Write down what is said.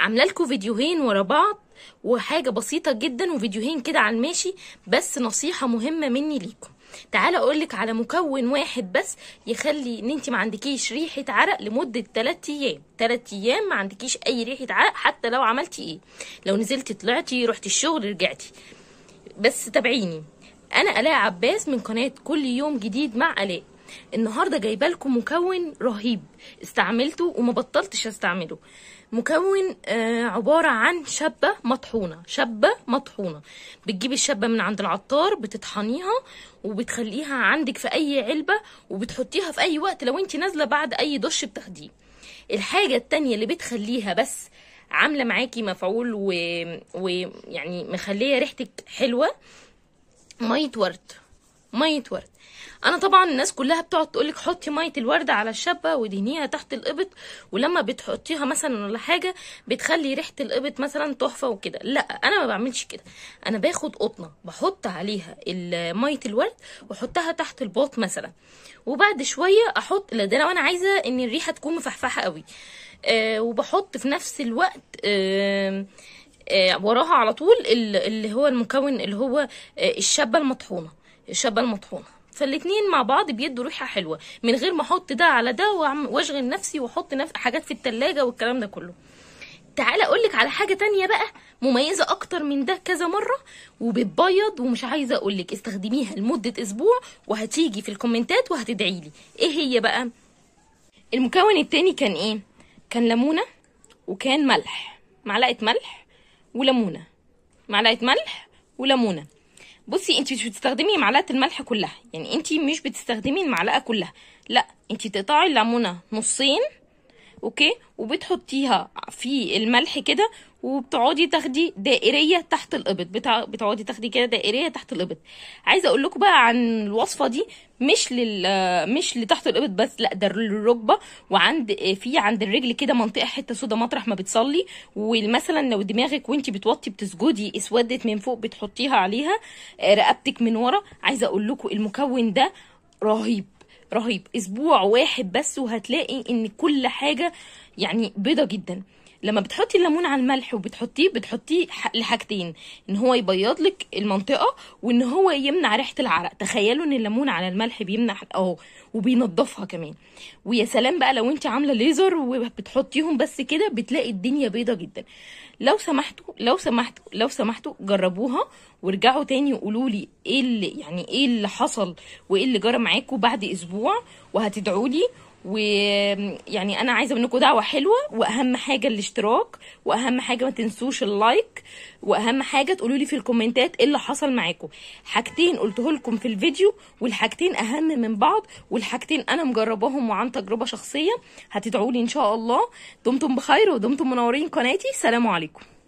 عامله لكم فيديوهين ورا بعض وحاجه بسيطه جدا وفيديوهين كده على الماشي بس نصيحه مهمه مني ليكم تعالى اقولك على مكون واحد بس يخلي ان انت ما عندكيش ريحه عرق لمده 3 ايام 3 ايام ما عندكيش اي ريحه عرق حتى لو عملتي ايه لو نزلتي طلعتي رحتي الشغل رجعتي بس تابعيني انا الاء عباس من قناه كل يوم جديد مع الاء النهارده جايبه لكم مكون رهيب استعملته وما بطلتش استعمله مكون آه، عباره عن شبه مطحونه شبه مطحونه بتجيبي الشبه من عند العطار بتطحنيها وبتخليها عندك في اي علبه وبتحطيها في اي وقت لو انت نازله بعد اي دش بتاخديه الحاجه التانية اللي بتخليها بس عامله معاكي مفعول ويعني و... يعني مخليه ريحتك حلوه ميه ورد ميه ورد انا طبعا الناس كلها بتقعد تقولك حطي ميه الورد على الشابه ودهنيها تحت القبط ولما بتحطيها مثلا ولا حاجه بتخلي ريحه القبط مثلا تحفه وكده لا انا ما بعملش كده انا باخد قطنه بحط عليها ميه الورد واحطها تحت الباط مثلا وبعد شويه احط ده لو انا عايزه ان الريحه تكون مفحفحه قوي أه وبحط في نفس الوقت أه وراها على طول اللي هو المكون اللي هو آه، الشابه المطحونه الشابه المطحونه فالاتنين مع بعض بيدوا ريحه حلوه من غير ما احط ده على ده واشغل نفسي واحط نف... حاجات في التلاجة والكلام ده كله تعالى اقولك على حاجه تانية بقى مميزه اكتر من ده كذا مره وبتبيض ومش عايزه اقولك استخدميها لمده اسبوع وهتيجي في الكومنتات وهتدعيلي ايه هي بقى المكون التاني كان ايه كان ليمونه وكان ملح معلقه ملح وليمونه معلقه ملح وليمونه بصي انت مش بتستخدمي معلقه الملح كلها يعني انت مش بتستخدمي المعلقه كلها لا انت تقطعي الليمونه نصين اوكي وبتحطيها في الملح كده وبتقعدي تاخدي دائريه تحت القبط بتقعدي تاخدي كده دائريه تحت القبط عايزه اقول لكم بقى عن الوصفه دي مش لل مش لتحت القبط بس لا ده للركبه وعند في عند الرجل كده منطقه حته سودا مطرح ما بتصلي ومثلا لو دماغك وانت بتوطي بتسجدي اسودت من فوق بتحطيها عليها آه، رقبتك من ورا عايزه اقول لكم المكون ده رهيب رهيب اسبوع واحد بس وهتلاقي ان كل حاجه يعني بيضه جدا لما بتحطي الليمون على الملح وبتحطيه بتحطيه لحاجتين ان هو يبيض لك المنطقه وان هو يمنع ريحه العرق تخيلوا ان الليمون على الملح بيمنع اهو وبينضفها كمان ويا سلام بقى لو انت عامله ليزر وبتحطيهم بس كده بتلاقي الدنيا بيضه جدا لو سمحتوا لو سمحتوا لو سمحتوا جربوها وارجعوا تاني وقولوا لي ايه اللي يعني ايه اللي حصل وايه اللي جرى معاكم بعد اسبوع وهتدعوا لي ويعني انا عايزه منكم دعوه حلوه واهم حاجه الاشتراك واهم حاجه ما تنسوش اللايك واهم حاجه تقولوا لي في الكومنتات ايه اللي حصل معاكم حاجتين قلته لكم في الفيديو والحاجتين اهم من بعض والحاجتين انا مجرباهم وعن تجربه شخصيه هتدعوا لي ان شاء الله دمتم بخير ودمتم منورين قناتي سلام عليكم